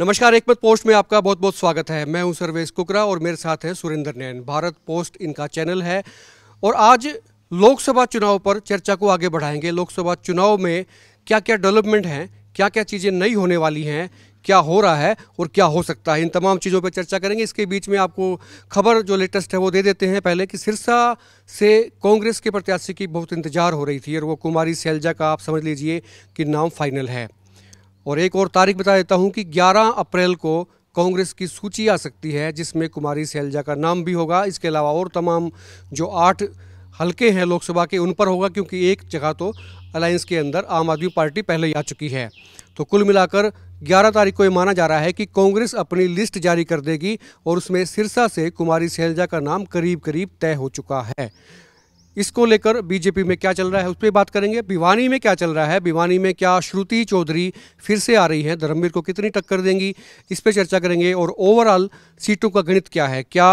नमस्कार एक मत पोस्ट में आपका बहुत बहुत स्वागत है मैं हूं सर्वेश कुकरा और मेरे साथ है सुरेंद्र नैन भारत पोस्ट इनका चैनल है और आज लोकसभा चुनाव पर चर्चा को आगे बढ़ाएंगे लोकसभा चुनाव में क्या क्या डेवलपमेंट हैं क्या क्या चीज़ें नई होने वाली हैं क्या हो रहा है और क्या हो सकता है इन तमाम चीज़ों पर चर्चा करेंगे इसके बीच में आपको खबर जो लेटेस्ट है वो दे देते हैं पहले कि सिरसा से कांग्रेस के प्रत्याशी की बहुत इंतजार हो रही थी और वो कुमारी सैलजा का आप समझ लीजिए कि नाम फाइनल है और एक और तारीख बता देता हूँ कि 11 अप्रैल को कांग्रेस की सूची आ सकती है जिसमें कुमारी सैलजा का नाम भी होगा इसके अलावा और तमाम जो आठ हल्के हैं लोकसभा के उन पर होगा क्योंकि एक जगह तो अलायंस के अंदर आम आदमी पार्टी पहले ही आ चुकी है तो कुल मिलाकर 11 तारीख को ये माना जा रहा है कि कांग्रेस अपनी लिस्ट जारी कर देगी और उसमें सिरसा से कुमारी सैलजा का नाम करीब करीब तय हो चुका है इसको लेकर बीजेपी में क्या चल रहा है उस पर बात करेंगे भिवानी में क्या चल रहा है भिवानी में क्या श्रुति चौधरी फिर से आ रही है धर्मवीर को कितनी टक्कर देंगी इस पर चर्चा करेंगे और ओवरऑल सीटों का गणित क्या है क्या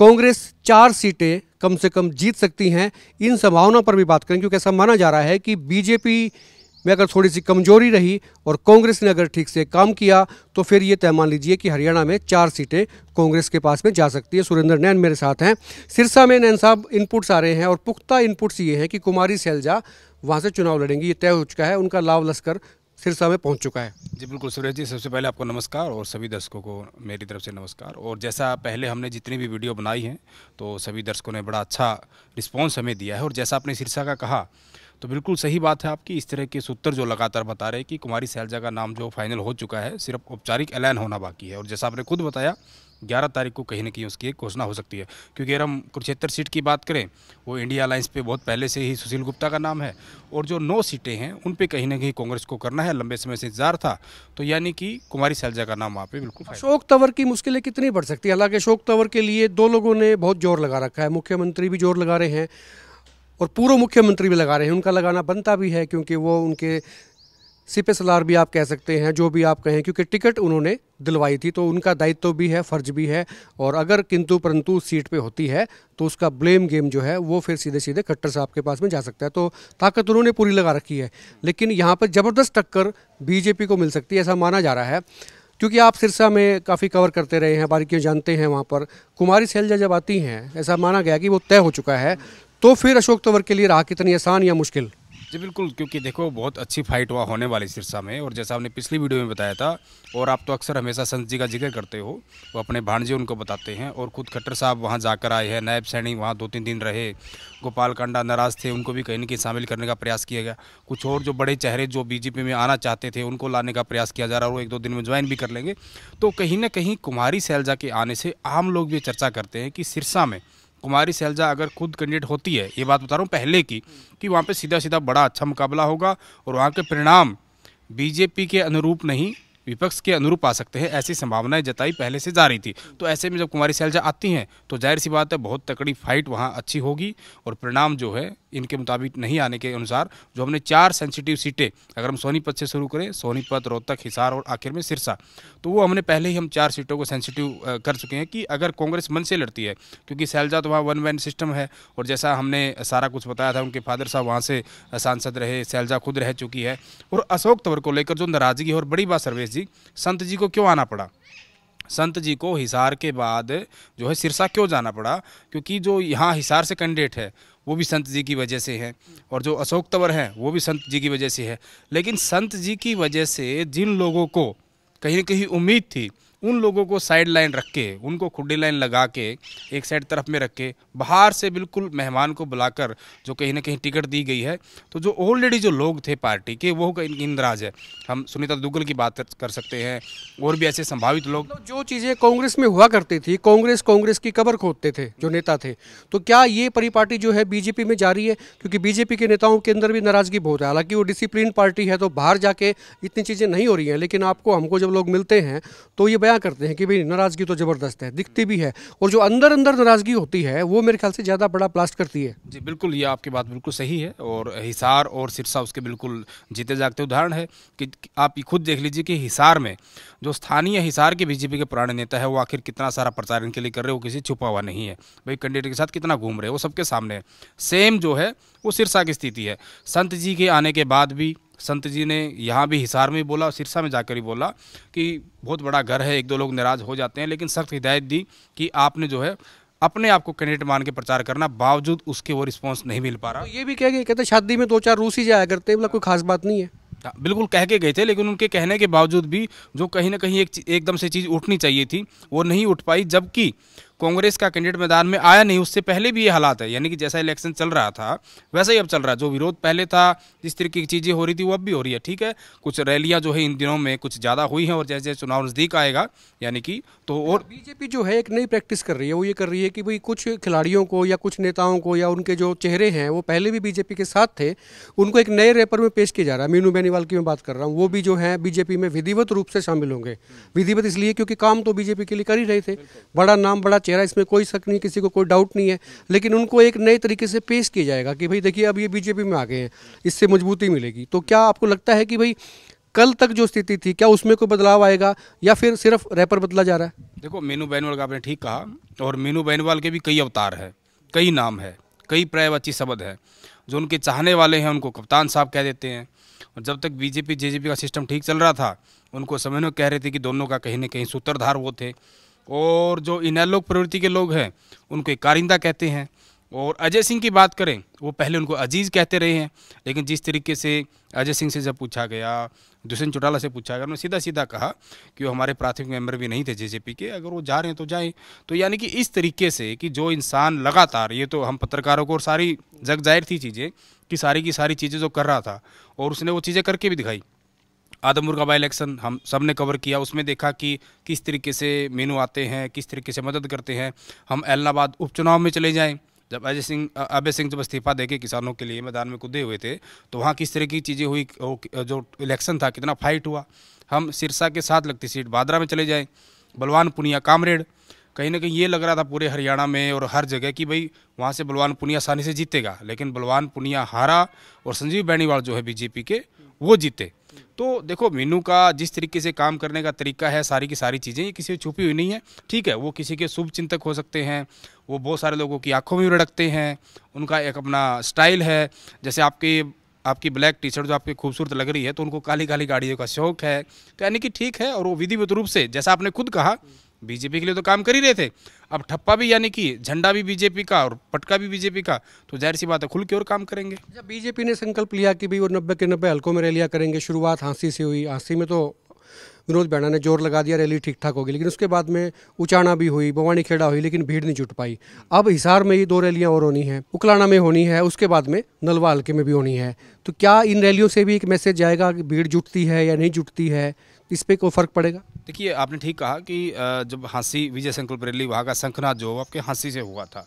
कांग्रेस चार सीटें कम से कम जीत सकती हैं इन संभावनाओं पर भी बात करें क्योंकि ऐसा माना जा रहा है कि बीजेपी में अगर थोड़ी सी कमजोरी रही और कांग्रेस ने अगर ठीक से काम किया तो फिर ये तय मान लीजिए कि हरियाणा में चार सीटें कांग्रेस के पास में जा सकती है सुरेंद्र नैन मेरे साथ हैं सिरसा में नैन साहब इनपुट्स आ रहे हैं और पुख्ता इनपुट्स ये हैं कि कुमारी सैलजा वहाँ से चुनाव लड़ेंगी ये तय हो चुका है उनका लाव लश्कर सिरसा में पहुँच चुका है जी बिल्कुल सुरेश जी सबसे पहले आपको नमस्कार और सभी दर्शकों को मेरी तरफ से नमस्कार और जैसा पहले हमने जितनी भी वीडियो बनाई है तो सभी दर्शकों ने बड़ा अच्छा रिस्पॉन्स हमें दिया है और जैसा आपने सिरसा का कहा तो बिल्कुल सही बात है आपकी इस तरह के सूत्र जो लगातार बता रहे हैं कि कुमारी सैलजा का नाम जो फाइनल हो चुका है सिर्फ औपचारिक ऐलान होना बाकी है और जैसा आपने खुद बताया ग्यारह तारीख को कहीं ना कहीं उसकी एक घोषणा हो सकती है क्योंकि अगर हम कुरुक्षेत्र सीट की बात करें वो इंडिया अलायंस पे बहुत पहले से ही सुशील गुप्ता का नाम है और जो नौ सीटें हैं उन पे कहीं ना कहीं कांग्रेस को करना है लंबे समय से इंतजार था तो यानी कि कुमारी सैलजा का नाम वहाँ पे बिल्कुल अशोक तंवर की मुश्किलें कितनी बढ़ सकती है हालांकि अशोक तंवर के लिए दो लोगों ने बहुत जोर लगा रखा है मुख्यमंत्री भी जोर लगा रहे हैं और पूर्व मुख्यमंत्री भी लगा रहे हैं उनका लगाना बनता भी है क्योंकि वो उनके सिपे सलार भी आप कह सकते हैं जो भी आप कहें क्योंकि टिकट उन्होंने दिलवाई थी तो उनका दायित्व तो भी है फ़र्ज भी है और अगर किंतु परंतु सीट पे होती है तो उसका ब्लेम गेम जो है वो फिर सीधे सीधे खट्टर साहब के पास में जा सकता है तो ताकत उन्होंने पूरी लगा रखी है लेकिन यहाँ पर ज़बरदस्त टक्कर बीजेपी को मिल सकती है ऐसा माना जा रहा है क्योंकि आप सिरसा में काफ़ी कवर करते रहे हैं बारीकियाँ जानते हैं वहाँ पर कुमारी सैलजा जब आती हैं ऐसा माना गया कि वो तय हो चुका है तो फिर अशोक तंवर के लिए राह कितनी आसान या मुश्किल जी बिल्कुल क्योंकि देखो बहुत अच्छी फाइट हुआ होने वाली सिरसा में और जैसा आपने पिछली वीडियो में बताया था और आप तो अक्सर हमेशा संत जी का जिक्र करते हो वो अपने भाणजे उनको बताते हैं और खुद खट्टर साहब वहाँ जाकर आए हैं नायब सैनी वहाँ दो तीन दिन रहे गोपाल कांडा नाराज थे उनको भी कहीं ना कहीं शामिल करने का प्रयास किया गया कुछ और जो बड़े चेहरे जो बीजेपी में आना चाहते थे उनको लाने का प्रयास किया जा रहा है वो एक दो दिन में ज्वाइन भी कर लेंगे तो कहीं ना कहीं कुमारी सैलजा के आने से आम लोग भी चर्चा करते हैं कि सिरसा में कुमारी सैलजा अगर खुद कैंडिडेट होती है ये बात बता रहा हूँ पहले की कि वहाँ पे सीधा सीधा बड़ा अच्छा मुकाबला होगा और वहाँ के परिणाम बीजेपी के अनुरूप नहीं विपक्ष के अनुरूप आ सकते हैं ऐसी संभावनाएं जताई पहले से जा रही थी तो ऐसे में जब कुमारी सैलजा आती हैं तो जाहिर सी बात है बहुत तकड़ी फाइट वहाँ अच्छी होगी और परिणाम जो है इनके मुताबिक नहीं आने के अनुसार जो हमने चार सेंसिटिव सीटें अगर हम सोनीपत से शुरू करें सोनीपत रोहतक हिसार और आखिर में सिरसा तो वो हमने पहले ही हम चार सीटों को सेंसिटिव कर चुके हैं कि अगर कांग्रेस मन से लड़ती है क्योंकि सैलजा तो वहाँ वन वैन सिस्टम है और जैसा हमने सारा कुछ बताया था उनके फादर साहब वहाँ से सांसद रहे सैलजा खुद रह चुकी है और अशोक तंवर को लेकर जो नाराजगी और बड़ी बात सर्वेश जी संत जी को क्यों आना पड़ा संत जी को हिसार के बाद जो है सिरसा क्यों जाना पड़ा क्योंकि जो यहाँ हिसार से कैंडिडेट है वो भी संत जी की वजह से है और जो अशोक तंवर हैं वो भी संत जी की वजह से है लेकिन संत जी की वजह से जिन लोगों को कहीं ना कहीं उम्मीद थी उन लोगों को साइड लाइन रख के उनको खुडी लाइन लगा के एक साइड तरफ में रख के बाहर से बिल्कुल मेहमान को बुलाकर जो कहीं ना कहीं टिकट दी गई है तो जो ऑलरेडी जो लोग थे पार्टी के वो इंदराज है हम सुनीता दुग्गल की बात कर सकते हैं और भी ऐसे संभावित लोग मतलब जो चीज़ें कांग्रेस में हुआ करती थी कांग्रेस कांग्रेस की कबर खोदते थे जो नेता थे तो क्या ये परिपाटी जो है बीजेपी में जारी है क्योंकि बीजेपी के नेताओं के अंदर भी नाराजगी बहुत है हालांकि वो डिसिप्लिन पार्टी है तो बाहर जाके इतनी चीज़ें नहीं हो रही हैं लेकिन आपको हमको जब लोग मिलते हैं तो ये बयां करते हैं कि भाई नाराज़गी तो ज़बरदस्त है दिखती भी है और जो अंदर अंदर नाराज़गी होती है वो मेरे ख्याल से ज़्यादा बड़ा प्लास्ट करती है जी बिल्कुल ये आपकी बात बिल्कुल सही है और हिसार और सिरसा उसके बिल्कुल जीते जागते उदाहरण है कि आप खुद देख लीजिए कि हिसार में जो स्थानीय हिसार के बीजेपी के पुराने नेता है वो आखिर कितना सारा प्रचार इनके लिए कर रहे हो किसी छुपा हुआ नहीं है भाई कैंडिडेट के साथ कितना घूम रहे हो वो सबके सामने सेम जो है वो सिरसा की स्थिति है संत जी के आने के बाद भी संत जी ने यहाँ भी हिसार में बोला सिरसा में जाकर ही बोला कि बहुत बड़ा घर है एक दो लोग नाराज़ हो जाते हैं लेकिन सख्त हिदायत दी कि आपने जो है अपने आप को कैंडिडेट मान के प्रचार करना बावजूद उसके वो रिस्पांस नहीं मिल पा रहा तो ये भी कह गए कहते शादी में दो चार रूस ही जाया करते मतलब कोई खास बात नहीं है हाँ, बिल्कुल कह के गए थे लेकिन उनके कहने के बावजूद भी जो कहीं ना कहीं एक एकदम से चीज़ उठनी चाहिए थी वो नहीं उठ पाई जबकि कांग्रेस का कैंडिडेट मैदान में आया नहीं उससे पहले भी ये हालात है यानी कि जैसा इलेक्शन चल रहा था वैसा ही अब चल रहा है जो विरोध पहले था जिस तरीके की चीज़ें हो रही थी वो अब भी हो रही है ठीक है कुछ रैलियाँ जो है इन दिनों में कुछ ज़्यादा हुई हैं और जैसे जैसे चुनाव नज़दीक आएगा यानी कि तो और बीजेपी जो है एक नई प्रैक्टिस कर रही है वो ये कर रही है कि भाई कुछ खिलाड़ियों को या कुछ नेताओं को या उनके जो चेहरे हैं वो पहले भी बीजेपी के साथ थे उनको एक नए रेपर में पेश किया जा रहा है मीनू बेनीवाल की मैं बात कर रहा हूँ वो भी जो है बीजेपी में विधिवत रूप से शामिल होंगे विधिवत इसलिए क्योंकि काम तो बीजेपी के लिए कर ही रहे थे बड़ा नाम बड़ा चेहरा इसमें कोई शक नहीं किसी को कोई डाउट नहीं है लेकिन उनको एक नए तरीके से पेश किया जाएगा कि भाई देखिए अब ये बीजेपी में आ गए हैं इससे मजबूती मिलेगी तो क्या आपको लगता है कि भाई कल तक जो स्थिति थी क्या उसमें कोई बदलाव आएगा या फिर सिर्फ रैपर बदला जा रहा है देखो मीनू बैनवाल का आपने ठीक कहा और मीनू बैनवाल के भी कई अवतार है कई नाम है कई प्रायवाची शब्द है जो उनके चाहने वाले हैं उनको कप्तान साहब कह देते हैं और जब तक बीजेपी जेजेपी का सिस्टम ठीक चल रहा था उनको समय में कह रहे थे कि दोनों का कहीं ना कहीं सूत्रधार वो थे और जो इनैलोक प्रवृत्ति के लोग हैं उनको एक कारिंदा कहते हैं और अजय सिंह की बात करें वो पहले उनको अजीज़ कहते रहे हैं लेकिन जिस तरीके से अजय सिंह से जब पूछा गया दुष्यंत चौटाला से पूछा गया उन्होंने सीधा सीधा कहा कि वो हमारे प्राथमिक मेंबर भी नहीं थे जेजेपी के अगर वो जा रहे हैं तो जाएं तो यानी कि इस तरीके से कि जो इंसान लगातार ये तो हम पत्रकारों को और सारी जग जाहिर थी चीज़ें कि सारी की सारी चीज़ें जो कर रहा था और उसने वो चीज़ें करके भी दिखाई आदमपुर का बाई इलेक्शन हम सब ने कवर किया उसमें देखा कि किस तरीके से मेनू आते हैं किस तरीके से मदद करते हैं हम एलनाबाद उपचुनाव में चले जाएँ जब अजय सिंह अभय सिंह जब इस्तीफा देके किसानों के लिए मैदान में कूदे हुए थे तो वहाँ किस तरह की चीज़ें हुई जो इलेक्शन था कितना फाइट हुआ हम सिरसा के साथ लगती सीट बादरा में चले जाएँ बलवान पुनिया कामरेड कहीं ना कहीं ये लग रहा था पूरे हरियाणा में और हर जगह कि भाई वहाँ से बलवान पुनिया आसानी से जीतेगा लेकिन बलवान पुनिया हारा और संजीव बैनीवाल जो है बीजेपी के वो जीते तो देखो मीनू का जिस तरीके से काम करने का तरीका है सारी की सारी चीज़ें ये किसी में छुपी हुई नहीं है ठीक है वो किसी के शुभ चिंतक हो सकते हैं वो बहुत सारे लोगों की आंखों में भी रड़कते हैं उनका एक अपना स्टाइल है जैसे आपकी आपकी ब्लैक टी शर्ट जो आपकी खूबसूरत लग रही है तो उनको काली काली गाड़ियों का शौक है तो यानी कि ठीक है और वो विधिवत रूप से जैसा आपने खुद कहा बीजेपी के लिए तो काम कर ही रहे थे अब ठप्पा भी यानी कि झंडा भी बीजेपी का और पटका भी बीजेपी का तो जाहिर सी बात है खुल के और काम करेंगे जब बीजेपी ने संकल्प लिया कि भाई वो नब्बे के नब्बे हल्कों में रैलियाँ करेंगे शुरुआत हाँसी से हुई हाँसी में तो विनोद बैणा ने जोर लगा दिया रैली ठीक ठाक होगी लेकिन उसके बाद में उचाना भी हुई भवानी खेड़ा हुई लेकिन भीड़ नहीं जुट पाई अब हिसार में ये दो रैलियाँ और होनी है उकलाना में होनी है उसके बाद में नलवा हल्के में भी होनी है तो क्या इन रैलियों से भी एक मैसेज जाएगा कि भीड़ जुटती है या नहीं जुटती है इस पर कोई फ़र्क पड़ेगा देखिए आपने ठीक कहा कि जब हांसी विजय संकल्प रैली वहाँ का शंखनाथ जो आपके हाँसी से हुआ था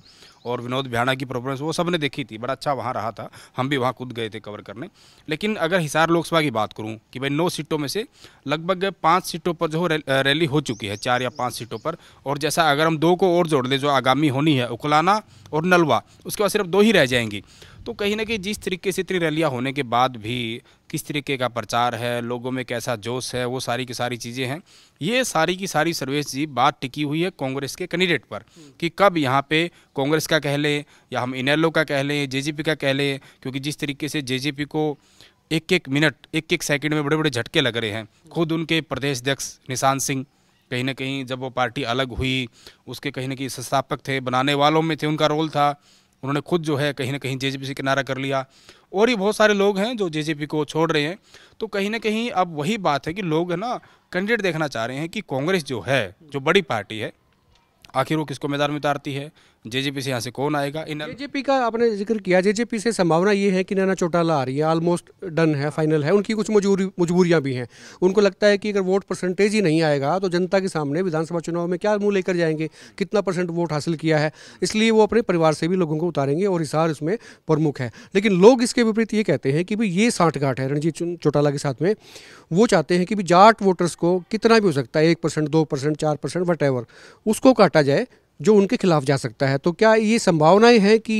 और विनोद भ्याना की परफॉर्मेंस वो सबने देखी थी बड़ा अच्छा वहाँ रहा था हम भी वहाँ खुद गए थे कवर करने लेकिन अगर हिसार लोकसभा की बात करूँ कि भाई नौ सीटों में से लगभग पाँच सीटों पर जो रैली हो चुकी है चार या पाँच सीटों पर और जैसा अगर हम दो को और जोड़ लें जो आगामी होनी है उकलाना और नलवा उसके बाद सिर्फ दो ही रह जाएंगी तो कहीं ना कहीं जिस तरीके से इतनी रैलियाँ होने के बाद भी किस तरीके का प्रचार है लोगों में कैसा जोश है वो सारी की सारी चीज़ें हैं ये सारी की सारी सर्वेश जी बात टिकी हुई है कांग्रेस के कैंडिडेट पर कि कब यहाँ पे कांग्रेस का कह लें या हम इन का कह लें जे का कह लें क्योंकि जिस तरीके से जे को एक एक मिनट एक एक सेकेंड में बड़े बड़े झटके लग रहे हैं खुद उनके प्रदेश अध्यक्ष निशान सिंह कहीं ना कहीं जब वो पार्टी अलग हुई उसके कहीं ना कहीं संस्थापक थे बनाने वालों में थे उनका रोल था उन्होंने खुद जो है कहीं ना कहीं जे से किनारा कर लिया और ही बहुत सारे लोग हैं जो जे को छोड़ रहे हैं तो कहीं ना कहीं अब वही बात है कि लोग है ना कैंडिडेट देखना चाह रहे हैं कि कांग्रेस जो है जो बड़ी पार्टी है आखिर वो किसको मैदान में उतारती है जेजेपी से यहाँ से कौन आएगा इन जेजेपी का आपने जिक्र किया जेजेपी से संभावना ये है कि नाना चौटाला आ रही है ऑलमोस्ट डन है फाइनल है उनकी कुछ मजबूरी मजबूरियाँ भी हैं उनको लगता है कि अगर वोट परसेंटेज ही नहीं आएगा तो जनता के सामने विधानसभा चुनाव में क्या मुँह लेकर जाएंगे कितना परसेंट वोट हासिल किया है इसलिए वो अपने परिवार से भी लोगों को उतारेंगे और हिसार उसमें प्रमुख है लेकिन लोग इसके विपरीत ये कहते हैं कि भाई ये साठ गांठ है रणजीत चौटाला के साथ में वो चाहते हैं कि भाई जाट वोटर्स को कितना भी हो सकता है एक परसेंट दो परसेंट चार परसेंट वट उसको काटा जाए जो उनके खिलाफ जा सकता है तो क्या ये संभावनाएं हैं कि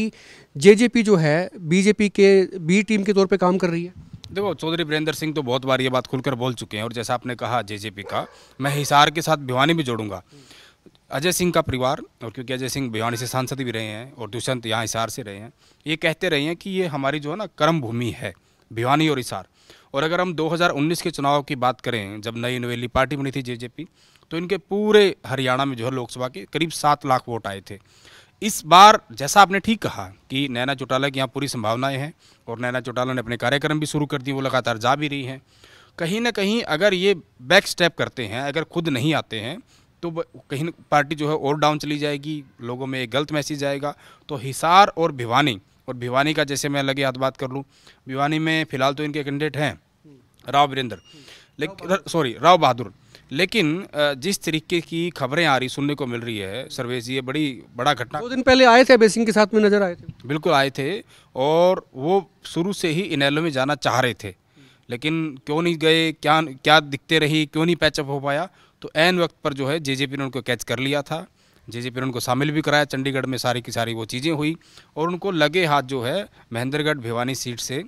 जेजेपी जो है बीजेपी के बी टीम के तौर पे काम कर रही है देखो चौधरी वीरेंद्र सिंह तो बहुत बार ये बात खुलकर बोल चुके हैं और जैसा आपने कहा जेजेपी का मैं हिसार के साथ भिवानी भी जोड़ूंगा अजय सिंह का परिवार और क्योंकि अजय सिंह भिवानी से सांसद भी रहे हैं और दुष्यंत यहाँ हिसार से रहे हैं ये कहते रहे हैं कि ये हमारी जो है ना कर्म भूमि है भिवानी और हिसार और अगर हम 2019 के चुनाव की बात करें जब नई नवेली पार्टी बनी थी जेजेपी तो इनके पूरे हरियाणा में जो है लोकसभा के करीब सात लाख वोट आए थे इस बार जैसा आपने ठीक कहा कि नैना चौटाला की यहाँ पूरी संभावनाएं हैं और नैना चौटाला ने अपने कार्यक्रम भी शुरू कर दिए वो लगातार जा भी रही हैं कहीं ना कहीं अगर ये बैक स्टेप करते हैं अगर खुद नहीं आते हैं तो कहीं पार्टी जो है और डाउन चली जाएगी लोगों में एक गलत मैसेज आएगा तो हिसार और भिवानी और भिवानी का जैसे मैं लगे हाथ बात कर लूँ भिवानी में फिलहाल तो इनके कैंडिडेट हैं राव वीरेंद्र लेकिन सॉरी राव बहादुर लेकिन जिस तरीके की खबरें आ रही सुनने को मिल रही है सर्वेश जी ये बड़ी बड़ा घटना दो दिन पहले आए थे बेसिंग के साथ में नजर आए थे बिल्कुल आए थे और वो शुरू से ही इनैलो में जाना चाह रहे थे लेकिन क्यों नहीं गए क्या क्या दिखते रही क्यों नहीं पैचअप हो पाया तो एन वक्त पर जो है पी ने उनको कैच कर लिया था पी ने उनको शामिल भी कराया चंडीगढ़ में सारी की सारी वो चीज़ें हुई और उनको लगे हाथ जो है महेंद्रगढ़ भिवानी सीट से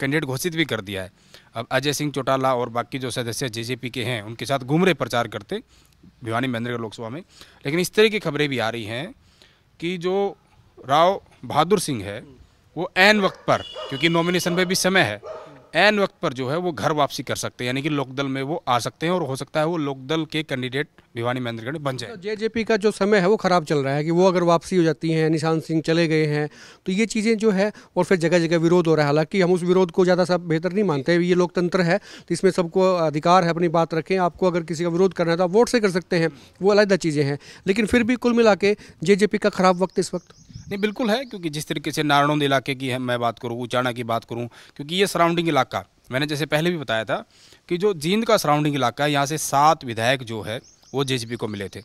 कैंडिडेट घोषित भी कर दिया है अब अजय सिंह चौटाला और बाकी जो सदस्य जेजेपी के हैं उनके साथ घूम रहे प्रचार करते भिवानी महेंद्र लोकसभा में लेकिन इस तरह की खबरें भी आ रही हैं कि जो राव बहादुर सिंह है वो एन वक्त पर क्योंकि नॉमिनेशन पर भी समय है एन वक्त पर जो है वो घर वापसी कर सकते हैं यानी कि लोकदल में वो आ सकते हैं और हो सकता है वो लोकदल के कैंडिडेट भिवानी महेंद्रगढ़ बन जाए तो जेजेपी का जो समय है वो ख़राब चल रहा है कि वो अगर वापसी हो जाती हैं निशान सिंह चले गए हैं तो ये चीज़ें जो है और फिर जगह जगह विरोध हो रहा है हालांकि हम उस विरोध को ज़्यादा सब बेहतर नहीं मानते ये लोकतंत्र है तो इसमें सबको अधिकार है अपनी बात रखें आपको अगर किसी का विरोध करना है तो आप वोट से कर सकते हैं वो अलहदा चीज़ें हैं लेकिन फिर भी कुल मिला के का ख़राब वक्त इस वक्त नहीं बिल्कुल है क्योंकि जिस तरीके से नारायणों इलाके की है मैं बात करूँ उचाणा की बात करूँ क्योंकि ये सराउंडिंग इलाका मैंने जैसे पहले भी बताया था कि जो जींद का सराउंडिंग इलाका है यहाँ से सात विधायक जो है वो जे को मिले थे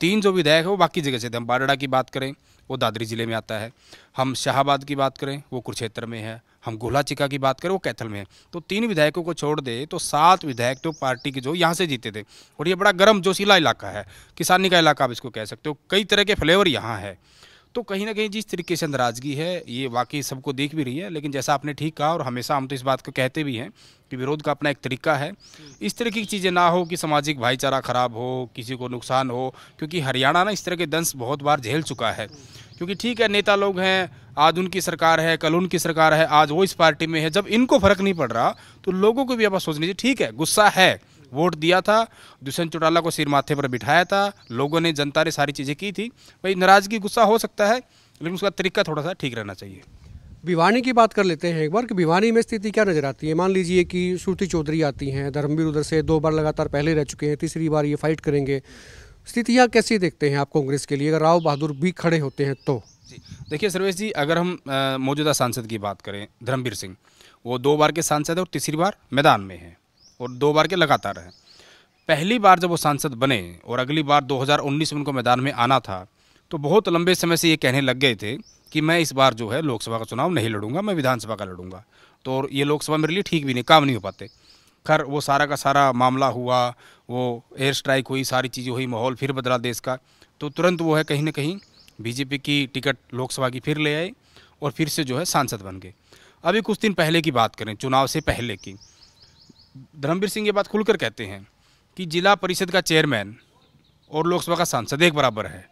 तीन जो विधायक है वो बाकी जगह से थे हम बारडा की बात करें वो दादरी ज़िले में आता है हम शाहबाद की बात करें वो कुरुक्षेत्र में है हम गोला चिका की बात करें वो कैथल में है तो तीन विधायकों को छोड़ दे तो सात विधायक तो पार्टी के जो यहाँ से जीते थे और ये बड़ा गर्म जोशीला इलाका है किसानी का इलाका आप इसको कह सकते हो कई तरह के फ्लेवर यहाँ है तो कहीं ना कहीं जिस तरीके से अंदराजगी है ये वाकई सबको देख भी रही है लेकिन जैसा आपने ठीक कहा और हमेशा हम तो इस बात को कहते भी हैं कि विरोध का अपना एक तरीका है इस तरह की चीज़ें ना हो कि सामाजिक भाईचारा खराब हो किसी को नुकसान हो क्योंकि हरियाणा ना इस तरह के दंश बहुत बार झेल चुका है क्योंकि ठीक है नेता लोग हैं आज उनकी सरकार है कल उनकी सरकार है आज वो इस पार्टी में है जब इनको फर्क नहीं पड़ रहा तो लोगों को भी आप सोचने चाहिए ठीक है गुस्सा है वोट दिया था दुष्यंत चौटाला को सिर माथे पर बिठाया था लोगों ने जनता ने सारी चीज़ें की थी भाई नाराज़गी गुस्सा हो सकता है लेकिन उसका तरीका थोड़ा सा ठीक रहना चाहिए भिवानी की बात कर लेते हैं एक बार कि भिवानी में स्थिति क्या नज़र आती है मान लीजिए कि श्रुति चौधरी आती हैं धर्मवीर उधर से दो बार लगातार पहले रह चुके हैं तीसरी बार ये फाइट करेंगे स्थितियाँ कैसी देखते हैं आप कांग्रेस के लिए अगर राव बहादुर भी खड़े होते हैं तो जी देखिए सर्वेश जी अगर हम मौजूदा सांसद की बात करें धर्मवीर सिंह वो दो बार के सांसद हैं और तीसरी बार मैदान में हैं और दो बार के लगातार हैं पहली बार जब वो सांसद बने और अगली बार 2019 में उनको मैदान में आना था तो बहुत लंबे समय से ये कहने लग गए थे कि मैं इस बार जो है लोकसभा का चुनाव नहीं लड़ूंगा मैं विधानसभा का लड़ूंगा तो और ये लोकसभा मेरे लिए ठीक भी नहीं काम नहीं हो पाते खैर वो सारा का सारा मामला हुआ वो एयर स्ट्राइक हुई सारी चीज़ें हुई माहौल फिर बदला देश का तो तुरंत वो है कहीं ना कहीं बीजेपी की टिकट लोकसभा की फिर ले आई और फिर से जो है सांसद बन गए अभी कुछ दिन पहले की बात करें चुनाव से पहले की धर्मवीर सिंह ये बात खुलकर कहते हैं कि जिला परिषद का चेयरमैन और लोकसभा का सांसद एक बराबर है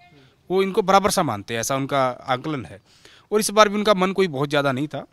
वो इनको बराबर सा मानते हैं ऐसा उनका आंकलन है और इस बार भी उनका मन कोई बहुत ज़्यादा नहीं था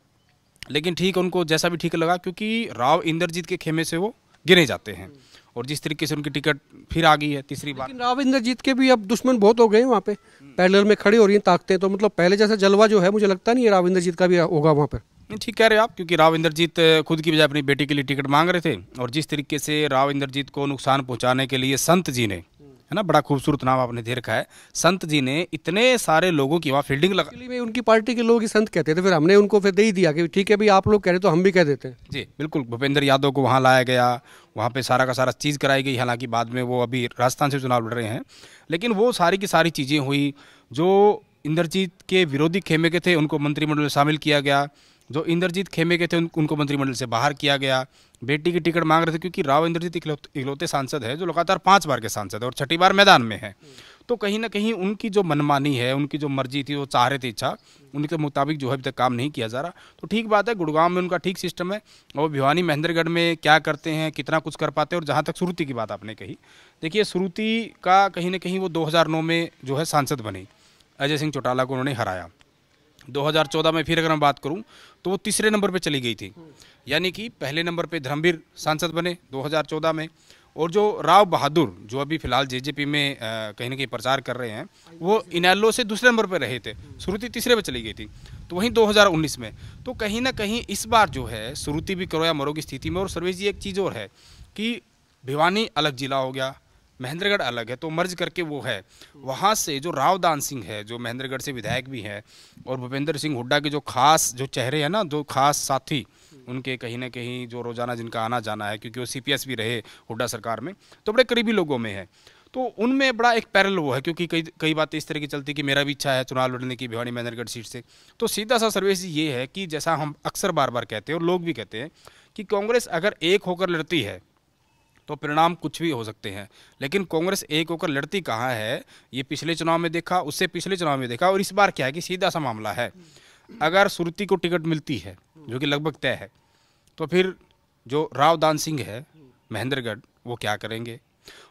लेकिन ठीक उनको जैसा भी ठीक लगा क्योंकि राव इंद्रजीत के खेमे से वो गिने जाते हैं और जिस तरीके से उनकी टिकट फिर आ गई है तीसरी बार राव इंद्रजीत के भी अब दुश्मन बहुत हो गए हैं वहाँ पे पैडलर में खड़े हो रही हैं ताकते तो मतलब पहले जैसा जलवा जो है मुझे लगता नहीं है राव इंद्रजीत का भी होगा वहाँ पर ठीक कह रहे हो आप क्योंकि राव इंद्रजीत खुद की बजाय अपनी बेटी के लिए टिकट मांग रहे थे और जिस तरीके से राव इंद्रजीत को नुकसान पहुंचाने के लिए संत जी ने है ना बड़ा खूबसूरत नाम आपने दे रखा है संत जी ने इतने सारे लोगों की वहाँ फील्डिंग लगा में उनकी पार्टी के लोग ही संत कहते थे फिर हमने उनको फिर दे ही दिया कि ठीक है भाई आप लोग कह रहे तो हम भी कह देते हैं जी बिल्कुल भूपेंद्र यादव को वहाँ लाया गया वहाँ पे सारा का सारा चीज़ कराई गई हालांकि बाद में वो अभी राजस्थान से चुनाव लड़ रहे हैं लेकिन वो सारी की सारी चीज़ें हुई जो इंद्रजीत के विरोधी खेमे के थे उनको मंत्रिमंडल में शामिल किया गया जो इंद्रजीत खेमे के थे उन, उनको मंत्रिमंडल से बाहर किया गया बेटी की टिकट मांग रहे थे क्योंकि राव इंद्रजीत इकलौते इकलौते सांसद है जो लगातार पाँच बार के सांसद है और छठी बार मैदान में है तो कहीं ना कहीं उनकी जो मनमानी है उनकी जो मर्जी थी वो चाह रहे थे इच्छा उनके मुताबिक जो है अभी तक काम नहीं किया जा रहा तो ठीक बात है गुड़गांव में उनका ठीक सिस्टम है और भिवानी महेंद्रगढ़ में क्या करते हैं कितना कुछ कर पाते हैं और जहाँ तक श्रुति की बात आपने कही देखिए श्रुति का कहीं ना कहीं वो दो में जो है सांसद बनी अजय सिंह चौटाला को उन्होंने हराया 2014 में फिर अगर मैं बात करूं तो वो तीसरे नंबर पे चली गई थी यानी कि पहले नंबर पे धर्मवीर सांसद बने 2014 में और जो राव बहादुर जो अभी फिलहाल जेजेपी में कहीं ना कहीं प्रचार कर रहे हैं वो इनैलो से दूसरे नंबर पर रहे थे श्रुति तीसरे पर चली गई थी तो वहीं 2019 में तो कहीं ना कहीं इस बार जो है श्रुति भी करो या मरो की स्थिति में और सर्वेश जी एक चीज़ और है कि भिवानी अलग ज़िला हो गया महेंद्रगढ़ अलग है तो मर्ज करके वो है वहाँ से जो रावदान सिंह है जो महेंद्रगढ़ से विधायक भी हैं और भूपेंद्र सिंह हुड्डा के जो खास जो चेहरे हैं ना जो खास साथी उनके कहीं ना कहीं जो रोज़ाना जिनका आना जाना है क्योंकि वो सी भी रहे हुड्डा सरकार में तो बड़े करीबी लोगों में है तो उनमें बड़ा एक पैरल वो है क्योंकि कई कई बातें इस तरह की चलती कि मेरा भी इच्छा है चुनाव लड़ने की भिवानी महेंद्रगढ़ सीट से तो सीधा सा सर्वेस ये है कि जैसा हम अक्सर बार बार कहते हैं और लोग भी कहते हैं कि कांग्रेस अगर एक होकर लड़ती है तो परिणाम कुछ भी हो सकते हैं लेकिन कांग्रेस एक होकर लड़ती कहाँ है ये पिछले चुनाव में देखा उससे पिछले चुनाव में देखा और इस बार क्या है कि सीधा सा मामला है अगर सुरती को टिकट मिलती है जो कि लगभग तय है तो फिर जो राव दान सिंह है महेंद्रगढ़ वो क्या करेंगे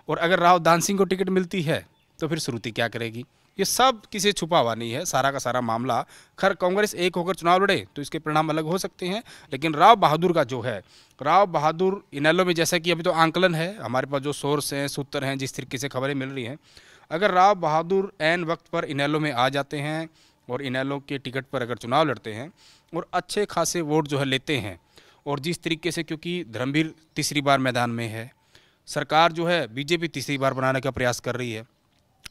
और अगर राव दान सिंह को टिकट मिलती है तो फिर श्रुति क्या करेगी ये सब किसी छुपा हुआ नहीं है सारा का सारा मामला खर कांग्रेस एक होकर चुनाव लड़े तो इसके परिणाम अलग हो सकते हैं लेकिन राव बहादुर का जो है राव बहादुर इनेलो में जैसा कि अभी तो आंकलन है हमारे पास जो सोर्स हैं सूत्र हैं जिस तरीके से खबरें मिल रही हैं अगर राव बहादुर एन वक्त पर इनेलो में आ जाते हैं और इनेलो के टिकट पर अगर चुनाव लड़ते हैं और अच्छे खासे वोट जो है लेते हैं और जिस तरीके से क्योंकि धर्मवीर तीसरी बार मैदान में है सरकार जो है बीजेपी तीसरी बार बनाने का प्रयास कर रही है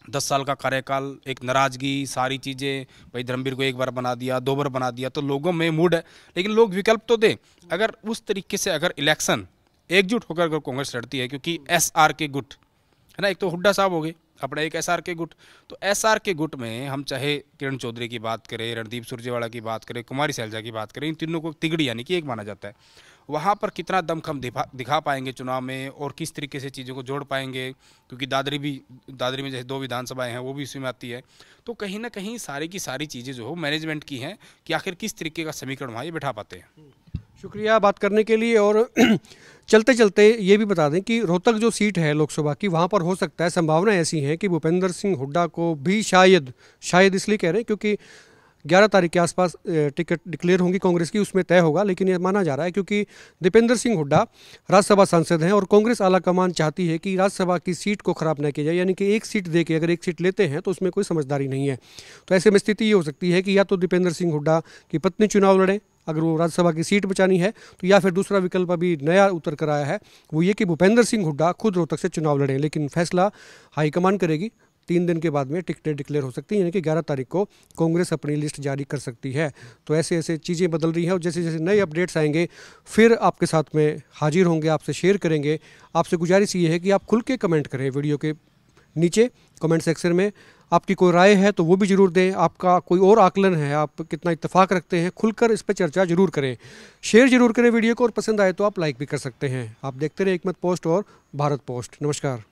दस साल का कार्यकाल एक नाराज़गी सारी चीज़ें भाई धर्मवीर को एक बार बना दिया दो बार बना दिया तो लोगों में मूड है लेकिन लोग विकल्प तो दें अगर उस तरीके से अगर इलेक्शन एकजुट होकर अगर कांग्रेस लड़ती है क्योंकि एस आर के गुट है ना एक तो हुड्डा साहब हो गए अपना एक एस आर के गुट तो एस आर के गुट में हम चाहे किरण चौधरी की बात करें रणदीप सुरजेवाला की बात करें कुमारी सैलजा की बात करें इन तीनों को तिगड़ी यानी कि एक माना जाता है वहाँ पर कितना दमखम दिखा दिखा पाएंगे चुनाव में और किस तरीके से चीज़ों को जोड़ पाएंगे क्योंकि दादरी भी दादरी में जैसे दो विधानसभाएं हैं वो भी उसमें आती है तो कहीं ना कहीं सारी की सारी चीज़ें जो हो मैनेजमेंट की हैं कि आखिर किस तरीके का समीकरण वहाँ ये बैठा पाते हैं शुक्रिया बात करने के लिए और चलते चलते ये भी बता दें कि रोहतक जो सीट है लोकसभा की वहाँ पर हो सकता है संभावना ऐसी हैं कि भूपेंद्र सिंह हुड्डा को भी शायद शायद इसलिए कह रहे हैं क्योंकि 11 तारीख के आसपास टिकट डिक्लेयर होंगी कांग्रेस की उसमें तय होगा लेकिन ये माना जा रहा है क्योंकि दीपेंद्र सिंह हुड्डा राज्यसभा सांसद हैं और कांग्रेस आलाकमान चाहती है कि राज्यसभा की सीट को खराब न किया जाए यानी कि एक सीट दे के अगर एक सीट लेते हैं तो उसमें कोई समझदारी नहीं है तो ऐसे में स्थिति ये हो सकती है कि या तो दीपेंद्र सिंह हुड्डा की पत्नी चुनाव लड़ें अगर वो राज्यसभा की सीट बचानी है तो या फिर दूसरा विकल्प अभी नया उतर कर आया है वो ये कि भूपेंद्र सिंह हुड्डा खुद रोहतक से चुनाव लड़ें लेकिन फैसला हाईकमान करेगी तीन दिन के बाद में टिकटें डिक्लेयर हो सकती हैं यानी कि ग्यारह तारीख को कांग्रेस अपनी लिस्ट जारी कर सकती है तो ऐसे ऐसे चीज़ें बदल रही हैं और जैसे जैसे नए अपडेट्स आएंगे फिर आपके साथ में हाजिर होंगे आपसे शेयर करेंगे आपसे गुजारिश ये है कि आप खुल के कमेंट करें वीडियो के नीचे कमेंट सेक्शन में आपकी कोई राय है तो वो भी ज़रूर दें आपका कोई और आकलन है आप कितना इतफ़ाक़ रखते हैं खुलकर इस पर चर्चा ज़रूर करें शेयर ज़रूर करें वीडियो को और पसंद आए तो आप लाइक भी कर सकते हैं आप देखते रहें एक मत पोस्ट और भारत पोस्ट नमस्कार